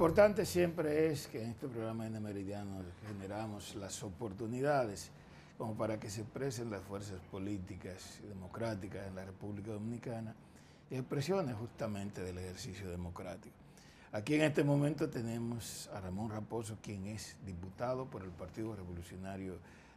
importante siempre es que en este programa de Meridiano generamos las oportunidades como para que se expresen las fuerzas políticas y democráticas en la República Dominicana y expresiones justamente del ejercicio democrático. Aquí en este momento tenemos a Ramón Raposo, quien es diputado por el Partido Revolucionario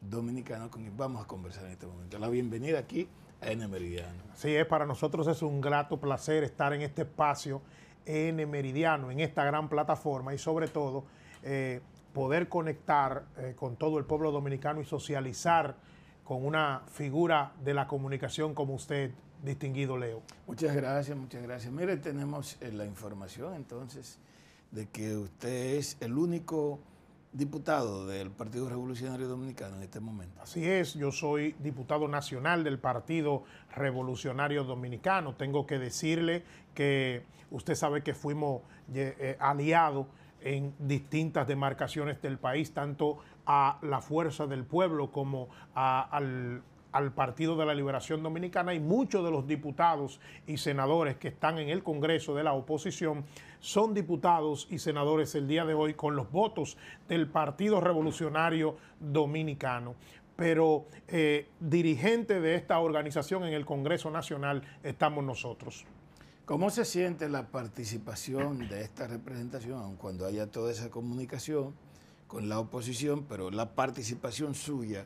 Dominicano, con quien vamos a conversar en este momento. La bienvenida aquí a N Meridiano. Sí, es para nosotros es un grato placer estar en este espacio en Meridiano, en esta gran plataforma y sobre todo eh, poder conectar eh, con todo el pueblo dominicano y socializar con una figura de la comunicación como usted, distinguido Leo. Muchas gracias, muchas gracias. Mire, tenemos eh, la información entonces de que usted es el único diputado del Partido Revolucionario Dominicano en este momento. Así es, yo soy diputado nacional del Partido Revolucionario Dominicano. Tengo que decirle que usted sabe que fuimos eh, eh, aliados en distintas demarcaciones del país, tanto a la fuerza del pueblo como al al Partido de la Liberación Dominicana y muchos de los diputados y senadores que están en el Congreso de la oposición son diputados y senadores el día de hoy con los votos del Partido Revolucionario Dominicano pero eh, dirigente de esta organización en el Congreso Nacional estamos nosotros. ¿Cómo se siente la participación de esta representación, cuando haya toda esa comunicación con la oposición, pero la participación suya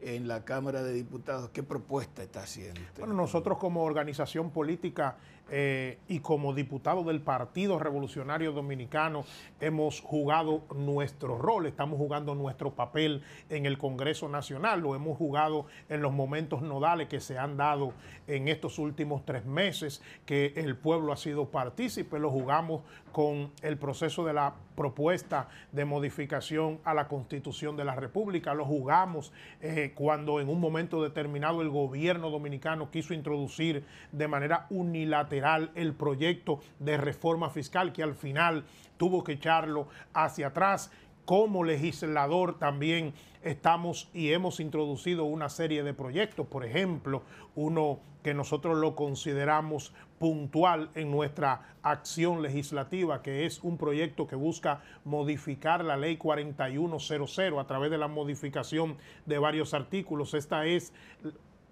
en la Cámara de Diputados? ¿Qué propuesta está haciendo? Bueno, nosotros como organización política eh, y como diputado del Partido Revolucionario Dominicano hemos jugado nuestro rol, estamos jugando nuestro papel en el Congreso Nacional, lo hemos jugado en los momentos nodales que se han dado en estos últimos tres meses, que el pueblo ha sido partícipe, lo jugamos con el proceso de la propuesta de modificación a la Constitución de la República, lo jugamos. Eh, cuando en un momento determinado el gobierno dominicano quiso introducir de manera unilateral el proyecto de reforma fiscal que al final tuvo que echarlo hacia atrás como legislador también estamos y hemos introducido una serie de proyectos, por ejemplo, uno que nosotros lo consideramos puntual en nuestra acción legislativa, que es un proyecto que busca modificar la ley 4100 a través de la modificación de varios artículos. Esta es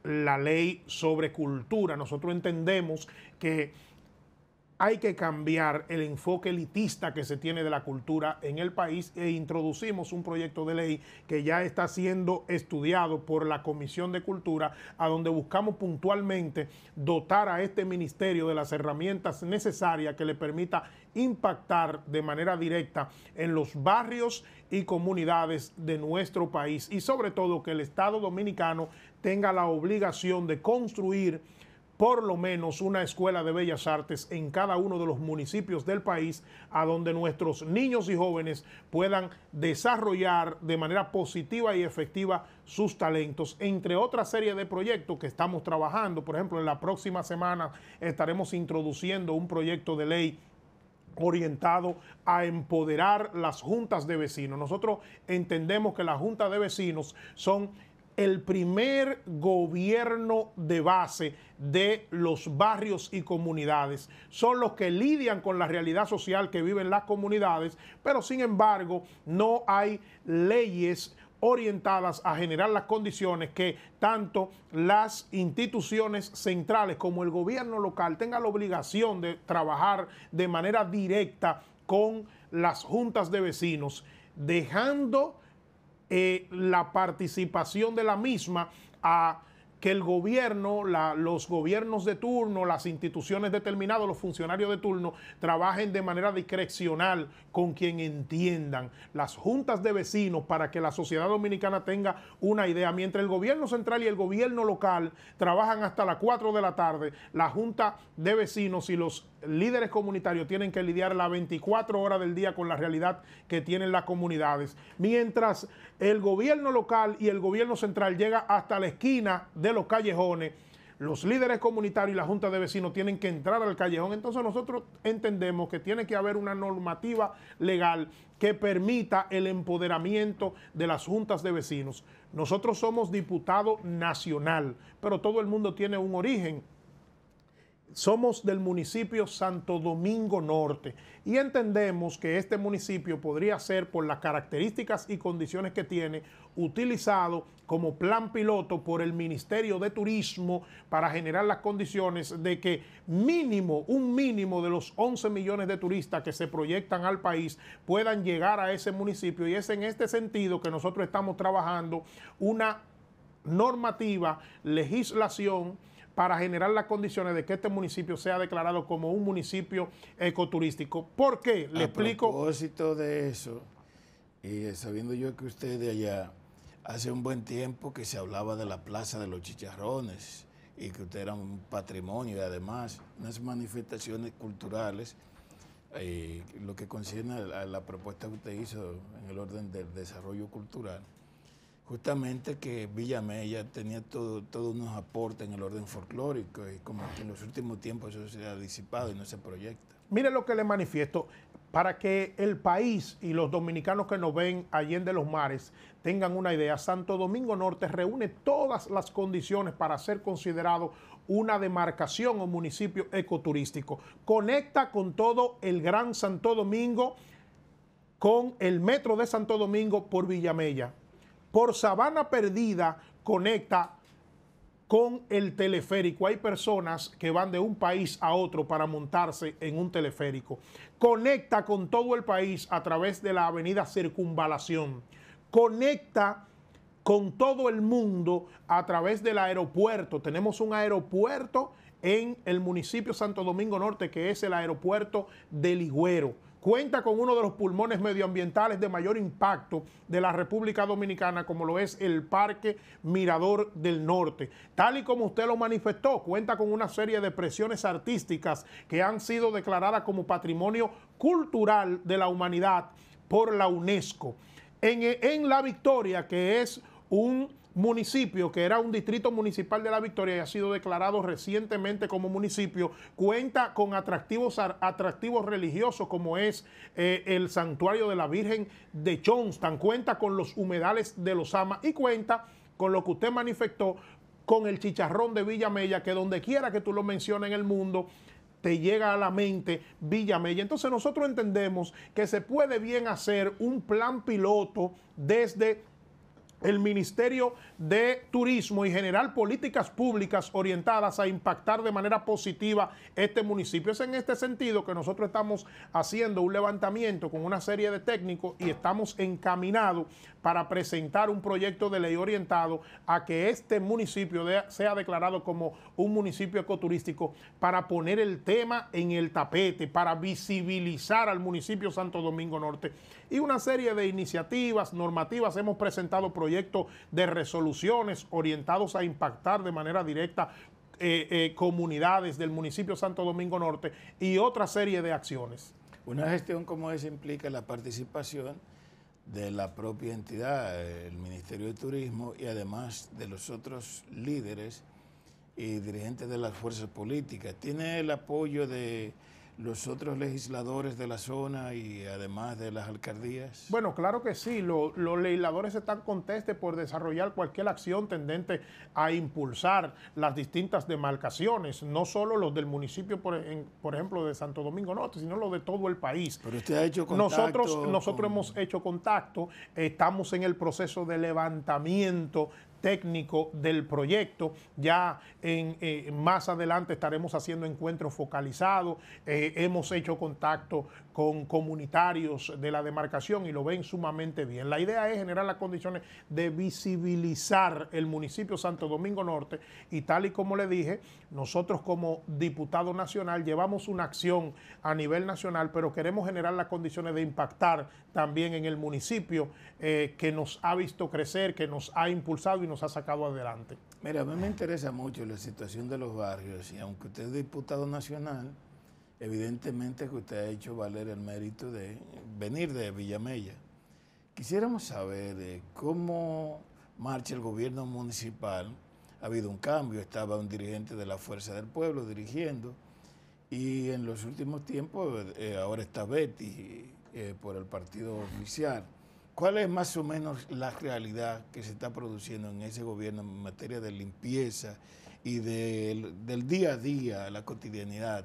la ley sobre cultura. Nosotros entendemos que hay que cambiar el enfoque elitista que se tiene de la cultura en el país e introducimos un proyecto de ley que ya está siendo estudiado por la Comisión de Cultura, a donde buscamos puntualmente dotar a este ministerio de las herramientas necesarias que le permita impactar de manera directa en los barrios y comunidades de nuestro país y sobre todo que el Estado dominicano tenga la obligación de construir por lo menos una escuela de bellas artes en cada uno de los municipios del país a donde nuestros niños y jóvenes puedan desarrollar de manera positiva y efectiva sus talentos, entre otra serie de proyectos que estamos trabajando. Por ejemplo, en la próxima semana estaremos introduciendo un proyecto de ley orientado a empoderar las juntas de vecinos. Nosotros entendemos que las juntas de vecinos son el primer gobierno de base de los barrios y comunidades. Son los que lidian con la realidad social que viven las comunidades, pero sin embargo no hay leyes orientadas a generar las condiciones que tanto las instituciones centrales como el gobierno local tengan la obligación de trabajar de manera directa con las juntas de vecinos, dejando eh, la participación de la misma a que el gobierno, los gobiernos de turno, las instituciones determinadas, los funcionarios de turno, trabajen de manera discrecional con quien entiendan las juntas de vecinos para que la sociedad dominicana tenga una idea. Mientras el gobierno central y el gobierno local trabajan hasta las 4 de la tarde, la junta de vecinos y los líderes comunitarios tienen que lidiar las 24 horas del día con la realidad que tienen las comunidades. Mientras el gobierno local y el gobierno central llega hasta la esquina de los callejones, los líderes comunitarios y la Junta de Vecinos tienen que entrar al callejón. Entonces nosotros entendemos que tiene que haber una normativa legal que permita el empoderamiento de las juntas de vecinos. Nosotros somos diputado nacional, pero todo el mundo tiene un origen somos del municipio Santo Domingo Norte y entendemos que este municipio podría ser, por las características y condiciones que tiene, utilizado como plan piloto por el Ministerio de Turismo para generar las condiciones de que mínimo, un mínimo de los 11 millones de turistas que se proyectan al país puedan llegar a ese municipio. Y es en este sentido que nosotros estamos trabajando una normativa, legislación, para generar las condiciones de que este municipio sea declarado como un municipio ecoturístico. ¿Por qué? Le explico. A propósito de eso, y eh, sabiendo yo que usted de allá, hace un buen tiempo que se hablaba de la Plaza de los Chicharrones y que usted era un patrimonio y además unas manifestaciones culturales. Eh, lo que concierne a la, propuesta que usted hizo en el orden del desarrollo cultural, justamente que Villamella tenía todo, todos unos aportes en el orden folclórico y como que en los últimos tiempos eso se ha disipado y no se proyecta. Mire lo que le manifiesto, para que el país y los dominicanos que nos ven De los mares tengan una idea, Santo Domingo Norte reúne todas las condiciones para ser considerado una demarcación o municipio ecoturístico. Conecta con todo el Gran Santo Domingo, con el Metro de Santo Domingo por Villamella por Sabana Perdida conecta con el teleférico. Hay personas que van de un país a otro para montarse en un teleférico. Conecta con todo el país a través de la avenida Circunvalación. Conecta con todo el mundo a través del aeropuerto. Tenemos un aeropuerto en el municipio Santo Domingo Norte que es el aeropuerto de Ligüero cuenta con uno de los pulmones medioambientales de mayor impacto de la República Dominicana, como lo es el Parque Mirador del Norte. Tal y como usted lo manifestó, cuenta con una serie de presiones artísticas que han sido declaradas como patrimonio cultural de la humanidad por la UNESCO. En, en La Victoria, que es un municipio, que era un distrito municipal de La Victoria y ha sido declarado recientemente como municipio, cuenta con atractivos, atractivos religiosos como es eh, el santuario de la Virgen de tan cuenta con los humedales de Los Ama y cuenta con lo que usted manifestó con el chicharrón de Villamella, que donde quiera que tú lo menciones en el mundo, te llega a la mente Villamella. Entonces nosotros entendemos que se puede bien hacer un plan piloto desde el Ministerio de Turismo y General políticas públicas orientadas a impactar de manera positiva este municipio. Es en este sentido que nosotros estamos haciendo un levantamiento con una serie de técnicos y estamos encaminados para presentar un proyecto de ley orientado a que este municipio sea declarado como un municipio ecoturístico para poner el tema en el tapete, para visibilizar al municipio Santo Domingo Norte. Y una serie de iniciativas normativas hemos presentado proyectos proyecto de resoluciones orientados a impactar de manera directa eh, eh, comunidades del municipio Santo Domingo Norte y otra serie de acciones. Una gestión como esa implica la participación de la propia entidad, el Ministerio de Turismo y además de los otros líderes y dirigentes de las fuerzas políticas. Tiene el apoyo de los otros legisladores de la zona y además de las alcaldías? Bueno, claro que sí. los legisladores están contestes por desarrollar cualquier acción tendente a impulsar las distintas demarcaciones, no solo los del municipio, por, e-, por ejemplo, de Santo Domingo Norte, sino los de todo el país. Pero usted ha hecho contacto. Nosotros, nosotros hemos hecho contacto, estamos en el proceso de levantamiento técnico del proyecto. Ya en, eh, más adelante estaremos haciendo encuentros focalizados. Eh, hemos hecho contacto con comunitarios de la demarcación y lo ven sumamente bien. La idea es generar las condiciones de visibilizar el municipio Santo Domingo Norte y tal y como le dije, nosotros como diputado nacional llevamos una acción a nivel nacional, pero queremos generar las condiciones de impactar también en el municipio eh, que nos ha visto crecer, que nos ha impulsado y nos ha sacado adelante. Mira, a mí me interesa mucho la situación de los barrios y aunque usted es diputado nacional, evidentemente que usted ha hecho valer el mérito de venir de Villamella. Quisiéramos saber eh, cómo marcha el gobierno municipal. Ha habido un cambio, estaba un dirigente de la Fuerza del Pueblo dirigiendo y en los últimos tiempos eh, ahora está Betty eh, por el partido oficial. ¿Cuál es más o menos la realidad que se está produciendo en ese gobierno en materia de limpieza y del día a día, la cotidianidad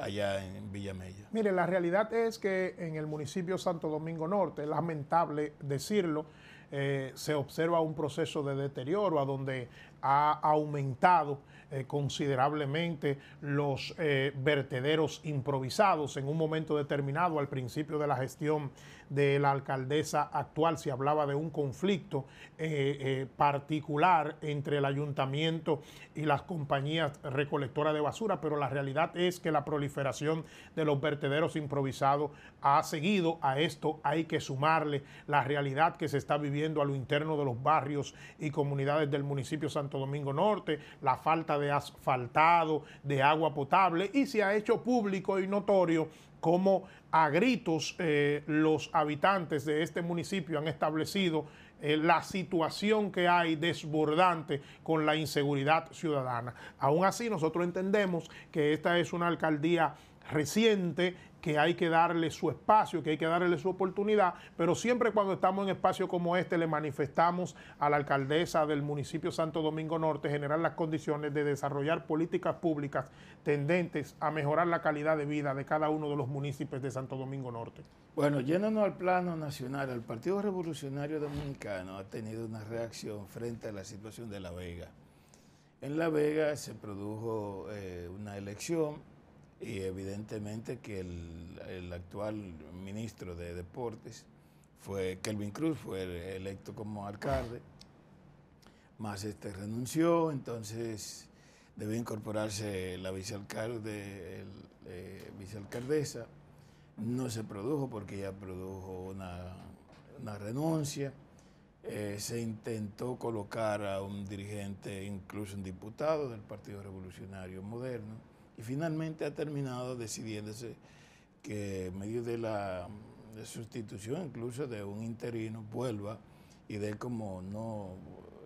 allá en Villamella? Mire, la realidad es que en el municipio Santo Domingo Norte, lamentable decirlo, eh, se observa un proceso de deterioro a donde ha aumentado eh, considerablemente los eh, vertederos improvisados. En un momento determinado, al principio de la gestión de la alcaldesa actual, se hablaba de un conflicto eh, particular entre el ayuntamiento y las compañías recolectoras de basura, pero la realidad es que la proliferación de los vertederos improvisados ha seguido. A esto hay que sumarle la realidad que se está viviendo a lo interno de los barrios y comunidades del municipio Santo Domingo Norte, la falta de asfaltado, de agua potable, y se ha hecho público y notorio como a gritos eh, los habitantes de este municipio han establecido eh, la situación que hay desbordante con la inseguridad ciudadana. Aún así, nosotros entendemos que esta es una alcaldía reciente, que hay que darle su espacio, que hay que darle su oportunidad, pero siempre cuando estamos en espacios como este le manifestamos a la alcaldesa del municipio Santo Domingo Norte generar las condiciones de desarrollar políticas públicas tendentes a mejorar la calidad de vida de cada uno de los municipios de Santo Domingo Norte. Bueno, yéndonos al plano nacional, el Partido Revolucionario Dominicano ha tenido una reacción frente a la situación de La Vega. En La Vega se produjo eh, una elección y evidentemente que el, actual ministro de Deportes fue Kelvin Cruz, fue electo como alcalde, más este renunció, entonces debió incorporarse la vicealcalde, el, eh, vicealcaldesa, no se produjo porque ya produjo una, renuncia. Eh, se intentó colocar a un dirigente, incluso un diputado del Partido Revolucionario Moderno, y finalmente ha terminado decidiéndose que en medio de la sustitución incluso de un interino vuelva y de como no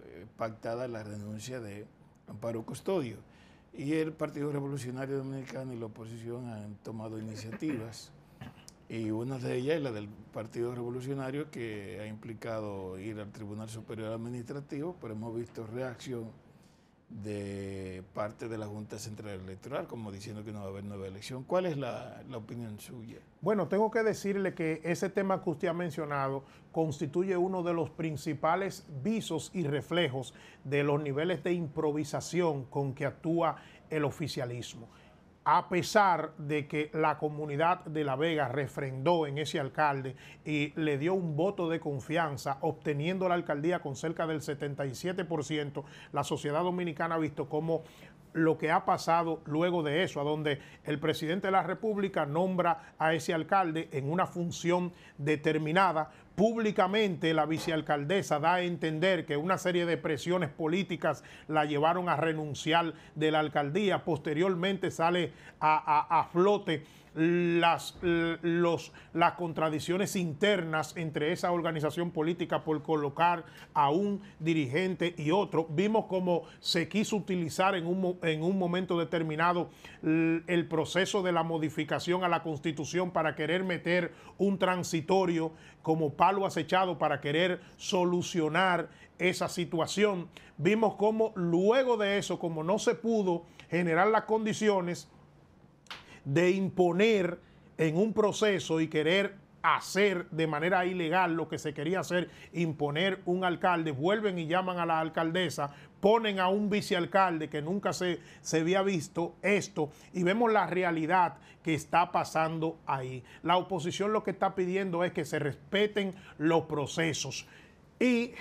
eh, pactada la renuncia de Amparo Custodio. Y el Partido Revolucionario Dominicano y la oposición han tomado iniciativas. Y una de ellas es la del Partido Revolucionario que ha implicado ir al Tribunal Superior Administrativo, pero hemos visto reacción de parte de la Junta Central Electoral, como diciendo que no va a haber nueva elección. ¿Cuál es la, la, opinión suya? Bueno, tengo que decirle que ese tema que usted ha mencionado constituye uno de los principales visos y reflejos de los niveles de improvisación con que actúa el oficialismo a pesar de que la comunidad de La Vega refrendó en ese alcalde y le dio un voto de confianza, obteniendo la alcaldía con cerca del 77%, la sociedad dominicana ha visto como lo que ha pasado luego de eso, a donde el presidente de la República nombra a ese alcalde en una función determinada, Públicamente la vicealcaldesa da a entender que una serie de presiones políticas la llevaron a renunciar de la alcaldía. Posteriormente sale a, flote las, los, las contradicciones internas entre esa organización política por colocar a un dirigente y otro. Vimos cómo se quiso utilizar en en un momento determinado el proceso de la modificación a la constitución para querer meter un transitorio como palo acechado para querer solucionar esa situación. Vimos cómo luego de eso, como no se pudo generar las condiciones de imponer en un proceso y querer hacer de manera ilegal lo que se quería hacer, imponer un alcalde, vuelven y llaman a la alcaldesa, ponen a un vicealcalde que nunca se, se había visto esto y vemos la realidad que está pasando ahí. La oposición lo que está pidiendo es que se respeten los procesos y,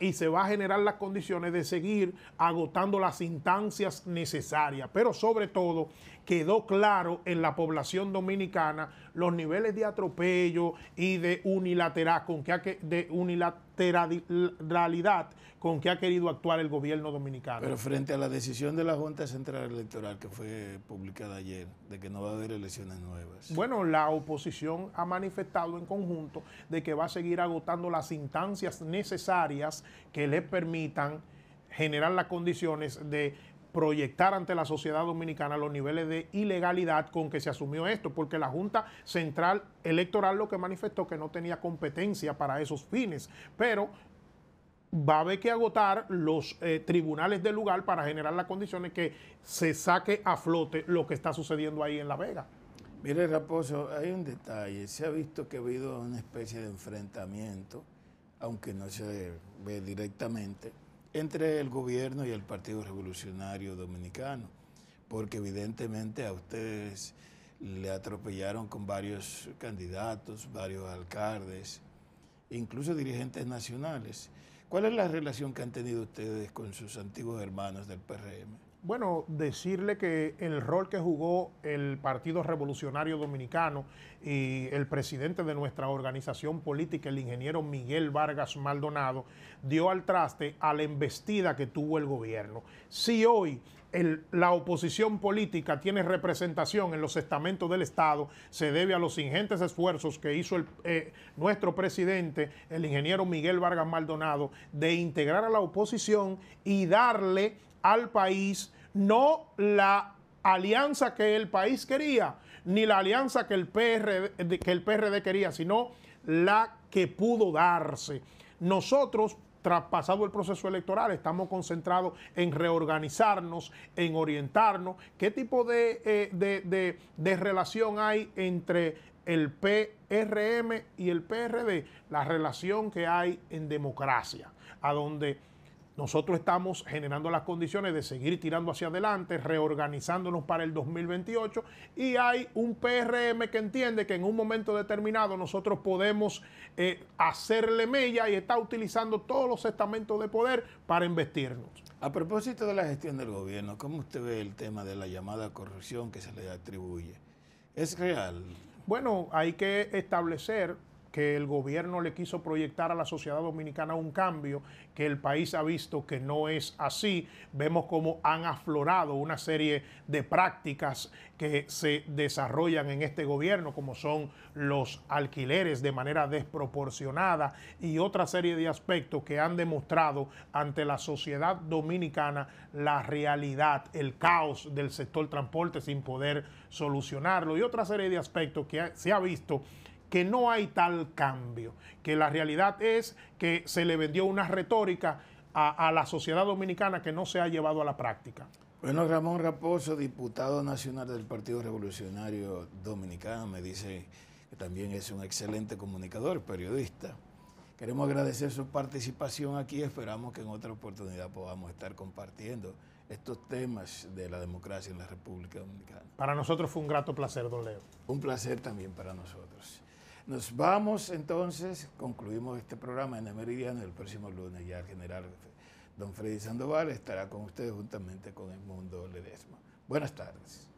y se va a generar las condiciones de seguir agotando las instancias necesarias. Pero sobre todo quedó claro en la población dominicana los niveles de atropello y de unilateral con que, de unilateral realidad con que ha querido actuar el gobierno dominicano. Pero frente a la decisión de la Junta Central Electoral que fue publicada ayer, de que no va a haber elecciones nuevas. Bueno, la oposición ha manifestado en conjunto de que va a seguir agotando las instancias necesarias que le permitan generar las condiciones de proyectar ante la sociedad dominicana los niveles de ilegalidad con que se asumió esto, porque la Junta Central Electoral lo que manifestó que no tenía competencia para esos fines, pero va a haber que agotar los eh, tribunales del lugar para generar las condiciones que se saque a flote lo que está sucediendo ahí en La Vega. Mire, Raposo, hay un detalle. Se ha visto que ha habido una especie de enfrentamiento, aunque no se ve directamente, entre el gobierno y el Partido Revolucionario Dominicano, porque evidentemente a ustedes le atropellaron con varios candidatos, varios alcaldes, incluso dirigentes nacionales. ¿Cuál es la relación que han tenido ustedes con sus antiguos hermanos del PRM? bueno, decirle que el rol que jugó el Partido Revolucionario Dominicano y el presidente de nuestra organización política, el ingeniero Miguel Vargas Maldonado, dio al traste a la embestida que tuvo el gobierno. Si hoy la oposición política tiene representación en los estamentos del Estado, se debe a los ingentes esfuerzos que hizo eh, nuestro presidente, el ingeniero Miguel Vargas Maldonado, de integrar a la oposición y darle al país, no la alianza que el país quería, ni la alianza que el PRD, que el PRD quería, sino la que pudo darse. Nosotros, traspasado el proceso electoral, estamos concentrados en reorganizarnos, en orientarnos. ¿Qué tipo de, eh, de relación hay entre el PRM y el PRD? La relación que hay en democracia, a donde nosotros estamos generando las condiciones de seguir tirando hacia adelante, reorganizándonos para el 2028 y hay un PRM que entiende que en un momento determinado nosotros podemos eh, hacerle mella y está utilizando todos los estamentos de poder para investirnos. A propósito de la gestión del gobierno, ¿cómo usted ve el tema de la llamada corrupción que se le atribuye? ¿Es real? Bueno, hay que establecer que el gobierno le quiso proyectar a la sociedad dominicana un cambio que el país ha visto que no es así. Vemos cómo han aflorado una serie de prácticas que se desarrollan en este gobierno, como son los alquileres de manera desproporcionada y otra serie de aspectos que han demostrado ante la sociedad dominicana la realidad, el caos del sector transporte sin poder solucionarlo y otra serie de aspectos que se ha visto que no hay tal cambio, que la realidad es que se le vendió una retórica a, la sociedad dominicana que no se ha llevado a la práctica. Bueno, Ramón Raposo, diputado nacional del Partido Revolucionario Dominicano, me dice que también es un excelente comunicador, periodista. Queremos agradecer su participación aquí. y Esperamos que en otra oportunidad podamos estar compartiendo estos temas de la democracia en la República Dominicana. Para nosotros fue un grato placer, don Leo. Un placer también para nosotros. Nos vamos entonces, concluimos este programa en el Meridiano el próximo lunes ya el general don Freddy Sandoval estará con ustedes juntamente con el mundo Ledesma. Buenas tardes.